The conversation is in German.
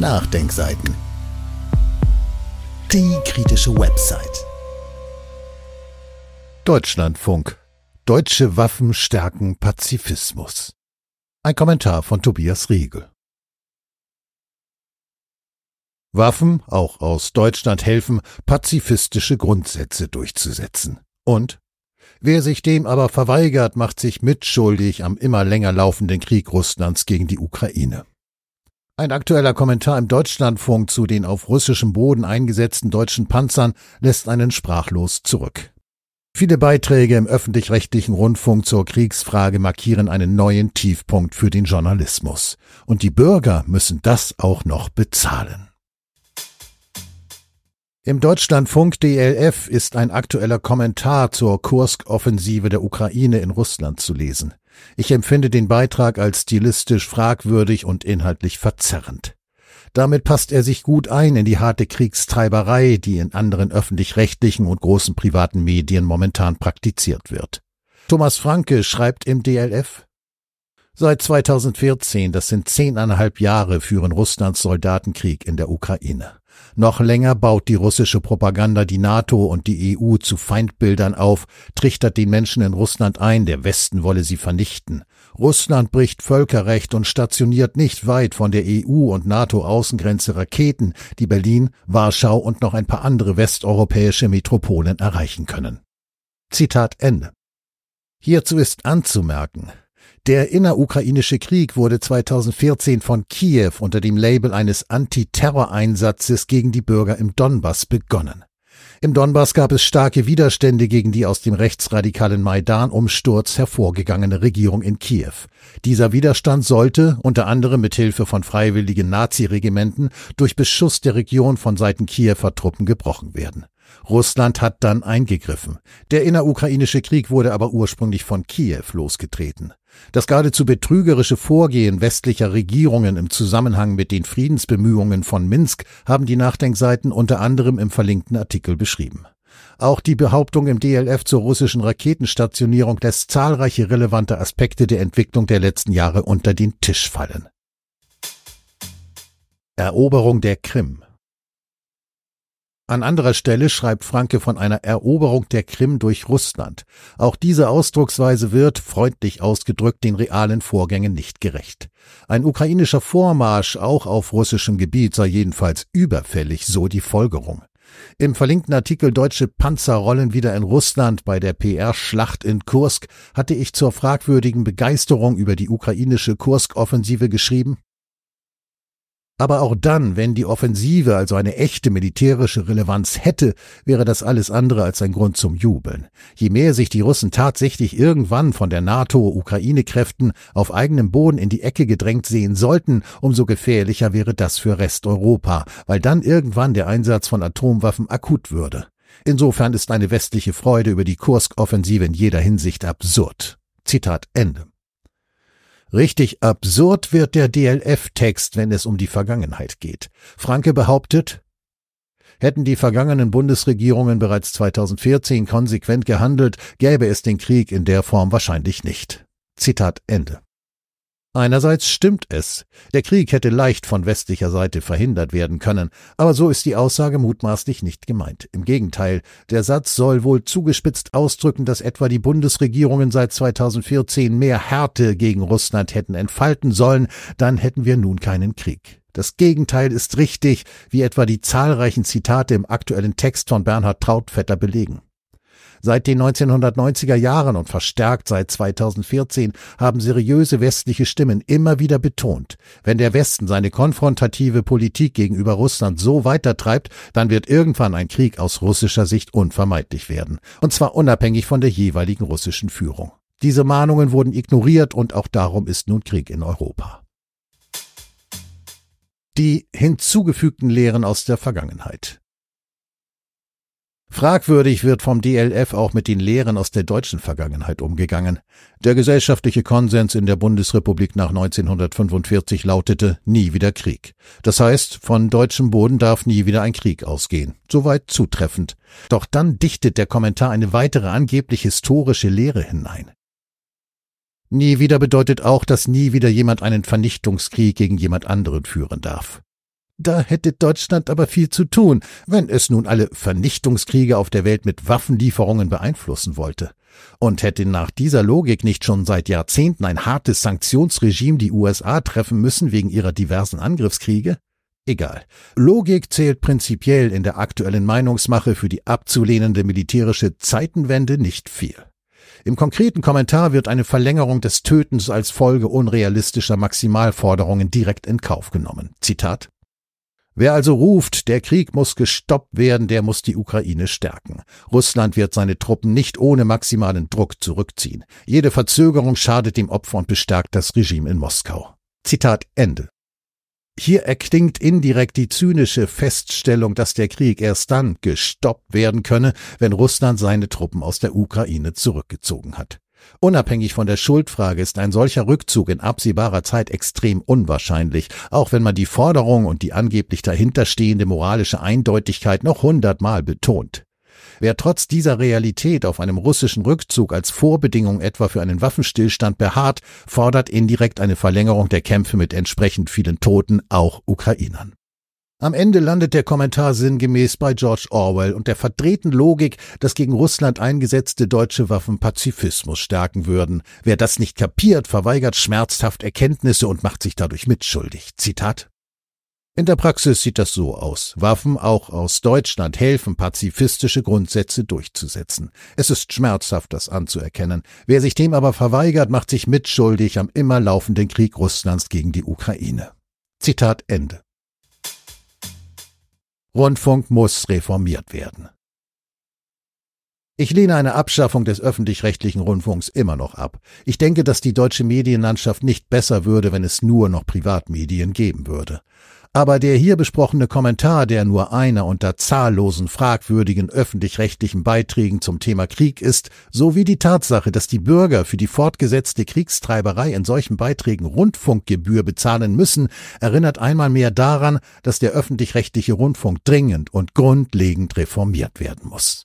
Nachdenkseiten. Die kritische Website. Deutschlandfunk. Deutsche Waffen stärken Pazifismus. Ein Kommentar von Tobias Riegel. Waffen, auch aus Deutschland, helfen, pazifistische Grundsätze durchzusetzen. Und Wer sich dem aber verweigert, macht sich mitschuldig am immer länger laufenden Krieg Russlands gegen die Ukraine. Ein aktueller Kommentar im Deutschlandfunk zu den auf russischem Boden eingesetzten deutschen Panzern lässt einen sprachlos zurück. Viele Beiträge im öffentlich-rechtlichen Rundfunk zur Kriegsfrage markieren einen neuen Tiefpunkt für den Journalismus. Und die Bürger müssen das auch noch bezahlen. Im Deutschlandfunk DLF ist ein aktueller Kommentar zur Kursk-Offensive der Ukraine in Russland zu lesen. Ich empfinde den Beitrag als stilistisch fragwürdig und inhaltlich verzerrend. Damit passt er sich gut ein in die harte Kriegstreiberei, die in anderen öffentlich-rechtlichen und großen privaten Medien momentan praktiziert wird. Thomas Franke schreibt im DLF, Seit 2014, das sind zehneinhalb Jahre, führen Russlands Soldatenkrieg in der Ukraine. Noch länger baut die russische Propaganda die NATO und die EU zu Feindbildern auf, trichtert den Menschen in Russland ein, der Westen wolle sie vernichten. Russland bricht Völkerrecht und stationiert nicht weit von der EU und NATO Außengrenze Raketen, die Berlin, Warschau und noch ein paar andere westeuropäische Metropolen erreichen können. Zitat Ende. Hierzu ist anzumerken, der innerukrainische Krieg wurde 2014 von Kiew unter dem Label eines Antiterror-Einsatzes gegen die Bürger im Donbass begonnen. Im Donbass gab es starke Widerstände gegen die aus dem rechtsradikalen Maidan-Umsturz hervorgegangene Regierung in Kiew. Dieser Widerstand sollte, unter anderem mit Hilfe von freiwilligen Naziregimenten, durch Beschuss der Region von Seiten Kiewer Truppen gebrochen werden. Russland hat dann eingegriffen. Der innerukrainische Krieg wurde aber ursprünglich von Kiew losgetreten. Das geradezu betrügerische Vorgehen westlicher Regierungen im Zusammenhang mit den Friedensbemühungen von Minsk haben die Nachdenkseiten unter anderem im verlinkten Artikel beschrieben. Auch die Behauptung im DLF zur russischen Raketenstationierung lässt zahlreiche relevante Aspekte der Entwicklung der letzten Jahre unter den Tisch fallen. Eroberung der Krim an anderer Stelle schreibt Franke von einer Eroberung der Krim durch Russland. Auch diese Ausdrucksweise wird, freundlich ausgedrückt, den realen Vorgängen nicht gerecht. Ein ukrainischer Vormarsch auch auf russischem Gebiet sei jedenfalls überfällig, so die Folgerung. Im verlinkten Artikel Deutsche Panzer rollen wieder in Russland bei der PR-Schlacht in Kursk hatte ich zur fragwürdigen Begeisterung über die ukrainische Kursk-Offensive geschrieben, aber auch dann, wenn die Offensive also eine echte militärische Relevanz hätte, wäre das alles andere als ein Grund zum Jubeln. Je mehr sich die Russen tatsächlich irgendwann von der NATO-Ukraine-Kräften auf eigenem Boden in die Ecke gedrängt sehen sollten, umso gefährlicher wäre das für Resteuropa, weil dann irgendwann der Einsatz von Atomwaffen akut würde. Insofern ist eine westliche Freude über die Kursk-Offensive in jeder Hinsicht absurd. Zitat Ende. Richtig absurd wird der DLF-Text, wenn es um die Vergangenheit geht. Franke behauptet, hätten die vergangenen Bundesregierungen bereits 2014 konsequent gehandelt, gäbe es den Krieg in der Form wahrscheinlich nicht. Zitat Ende. Einerseits stimmt es. Der Krieg hätte leicht von westlicher Seite verhindert werden können, aber so ist die Aussage mutmaßlich nicht gemeint. Im Gegenteil, der Satz soll wohl zugespitzt ausdrücken, dass etwa die Bundesregierungen seit 2014 mehr Härte gegen Russland hätten entfalten sollen, dann hätten wir nun keinen Krieg. Das Gegenteil ist richtig, wie etwa die zahlreichen Zitate im aktuellen Text von Bernhard Trautvetter belegen. Seit den 1990er Jahren und verstärkt seit 2014 haben seriöse westliche Stimmen immer wieder betont, wenn der Westen seine konfrontative Politik gegenüber Russland so weitertreibt, dann wird irgendwann ein Krieg aus russischer Sicht unvermeidlich werden, und zwar unabhängig von der jeweiligen russischen Führung. Diese Mahnungen wurden ignoriert und auch darum ist nun Krieg in Europa. Die hinzugefügten Lehren aus der Vergangenheit. Fragwürdig wird vom DLF auch mit den Lehren aus der deutschen Vergangenheit umgegangen. Der gesellschaftliche Konsens in der Bundesrepublik nach 1945 lautete nie wieder Krieg. Das heißt, von deutschem Boden darf nie wieder ein Krieg ausgehen. Soweit zutreffend. Doch dann dichtet der Kommentar eine weitere angeblich historische Lehre hinein. Nie wieder bedeutet auch, dass nie wieder jemand einen Vernichtungskrieg gegen jemand anderen führen darf. Da hätte Deutschland aber viel zu tun, wenn es nun alle Vernichtungskriege auf der Welt mit Waffenlieferungen beeinflussen wollte. Und hätte nach dieser Logik nicht schon seit Jahrzehnten ein hartes Sanktionsregime die USA treffen müssen wegen ihrer diversen Angriffskriege? Egal. Logik zählt prinzipiell in der aktuellen Meinungsmache für die abzulehnende militärische Zeitenwende nicht viel. Im konkreten Kommentar wird eine Verlängerung des Tötens als Folge unrealistischer Maximalforderungen direkt in Kauf genommen. Zitat Wer also ruft, der Krieg muss gestoppt werden, der muss die Ukraine stärken. Russland wird seine Truppen nicht ohne maximalen Druck zurückziehen. Jede Verzögerung schadet dem Opfer und bestärkt das Regime in Moskau. Zitat Ende. Hier erklingt indirekt die zynische Feststellung, dass der Krieg erst dann gestoppt werden könne, wenn Russland seine Truppen aus der Ukraine zurückgezogen hat. Unabhängig von der Schuldfrage ist ein solcher Rückzug in absehbarer Zeit extrem unwahrscheinlich, auch wenn man die Forderung und die angeblich dahinterstehende moralische Eindeutigkeit noch hundertmal betont. Wer trotz dieser Realität auf einem russischen Rückzug als Vorbedingung etwa für einen Waffenstillstand beharrt, fordert indirekt eine Verlängerung der Kämpfe mit entsprechend vielen Toten, auch Ukrainern. Am Ende landet der Kommentar sinngemäß bei George Orwell und der verdrehten Logik, dass gegen Russland eingesetzte deutsche Waffen Pazifismus stärken würden. Wer das nicht kapiert, verweigert schmerzhaft Erkenntnisse und macht sich dadurch mitschuldig. Zitat in der Praxis sieht das so aus. Waffen auch aus Deutschland helfen, pazifistische Grundsätze durchzusetzen. Es ist schmerzhaft, das anzuerkennen. Wer sich dem aber verweigert, macht sich mitschuldig am immer laufenden Krieg Russlands gegen die Ukraine. Zitat Ende. Rundfunk muss reformiert werden. Ich lehne eine Abschaffung des öffentlich-rechtlichen Rundfunks immer noch ab. Ich denke, dass die deutsche Medienlandschaft nicht besser würde, wenn es nur noch Privatmedien geben würde aber der hier besprochene Kommentar, der nur einer unter zahllosen fragwürdigen öffentlich-rechtlichen Beiträgen zum Thema Krieg ist, sowie die Tatsache, dass die Bürger für die fortgesetzte Kriegstreiberei in solchen Beiträgen Rundfunkgebühr bezahlen müssen, erinnert einmal mehr daran, dass der öffentlich-rechtliche Rundfunk dringend und grundlegend reformiert werden muss.